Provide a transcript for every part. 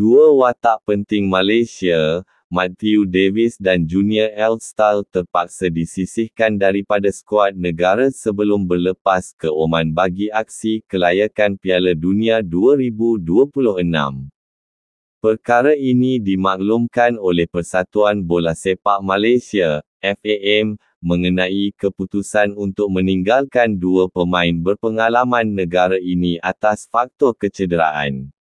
Dua watak penting Malaysia, Matthew Davis dan Junior L. Stahl terpaksa disisihkan daripada skuad negara sebelum berlepas ke Oman bagi aksi kelayakan Piala Dunia 2026. Perkara ini dimaklumkan oleh Persatuan Bola Sepak Malaysia, FAM, mengenai keputusan untuk meninggalkan dua pemain berpengalaman negara ini atas faktor kecederaan.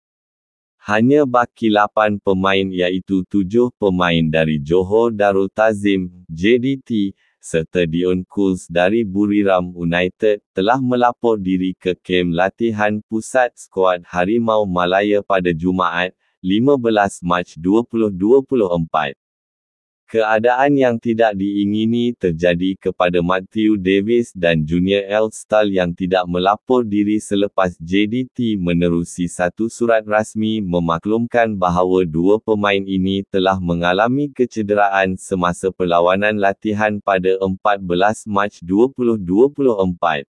Hanya baki 8 pemain iaitu 7 pemain dari Johor Darul Tazim, JDT, serta Dion Kuls dari Buriram United telah melapor diri ke kem latihan pusat skuad Harimau Malaya pada Jumaat, 15 Mac 2024 keadaan yang tidak diingini terjadi kepada Matthew Davis dan Junior Elstal yang tidak melapor diri selepas JDT menerusi satu surat rasmi memaklumkan bahawa dua pemain ini telah mengalami kecederaan semasa perlawanan latihan pada 14 Mac 2024.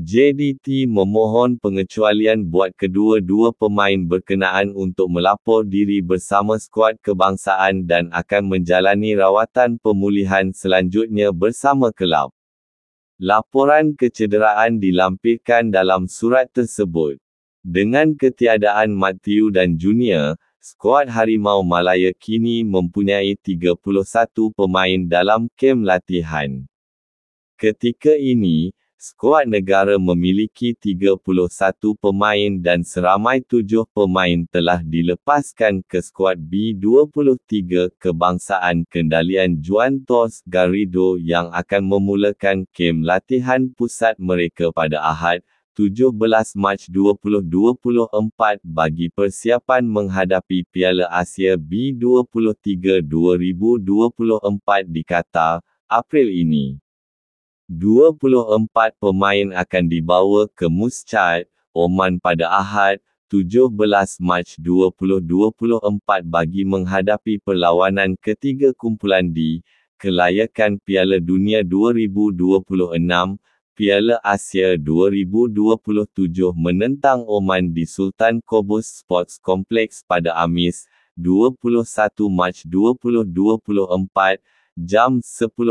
JDT memohon pengecualian buat kedua-dua pemain berkenaan untuk melapor diri bersama skuad kebangsaan dan akan menjalani rawatan pemulihan selanjutnya bersama kelab. Laporan kecederaan dilampirkan dalam surat tersebut. Dengan ketiadaan Matthew dan Junior, skuad Harimau Malaya kini mempunyai 31 pemain dalam kem latihan. Ketika ini, skuad negara memiliki 31 pemain dan seramai 7 pemain telah dilepaskan ke skuad B23 kebangsaan kendalian Juan Tos Garrido yang akan memulakan kem latihan pusat mereka pada Ahad, 17 Mac 2024 bagi persiapan menghadapi Piala Asia B23 2024 di Qatar, April ini. 24 pemain akan dibawa ke Muscat, Oman pada Ahad, 17 Mac 2024 bagi menghadapi perlawanan ketiga kumpulan di kelayakan Piala Dunia 2026, Piala Asia 2027 menentang Oman di Sultan Qobus Sports Complex pada Amis, 21 Mac 2024, jam 10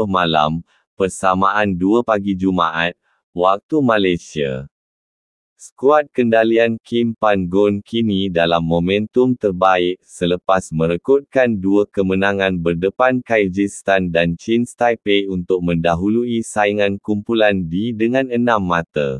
malam, persamaan 2 pagi Jumaat, waktu Malaysia. Skuad kendalian Kim Pan-gon kini dalam momentum terbaik selepas merekodkan dua kemenangan berdepan Kyrgyzstan dan Chin Taipei untuk mendahului saingan kumpulan D dengan enam mata.